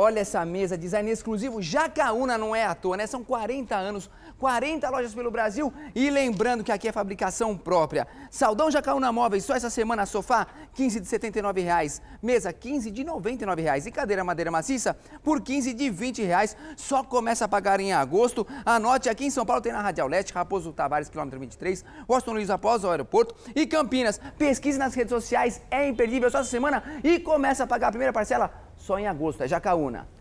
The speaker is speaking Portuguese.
Olha essa mesa, design exclusivo Jacaúna não é à toa, né? São 40 anos, 40 lojas pelo Brasil e lembrando que aqui é fabricação própria. Saldão Jacaúna Móveis, só essa semana sofá 15 de R$ reais, mesa 15 de R$ reais e cadeira madeira maciça por 15 de R$ reais. Só começa a pagar em agosto. Anote aqui em São Paulo tem na Radial Leste, Raposo Tavares, quilômetro 23, Washington Luiz após o aeroporto e Campinas. Pesquise nas redes sociais, é imperdível só essa semana e começa a pagar a primeira parcela só em agosto, é Jacaúna.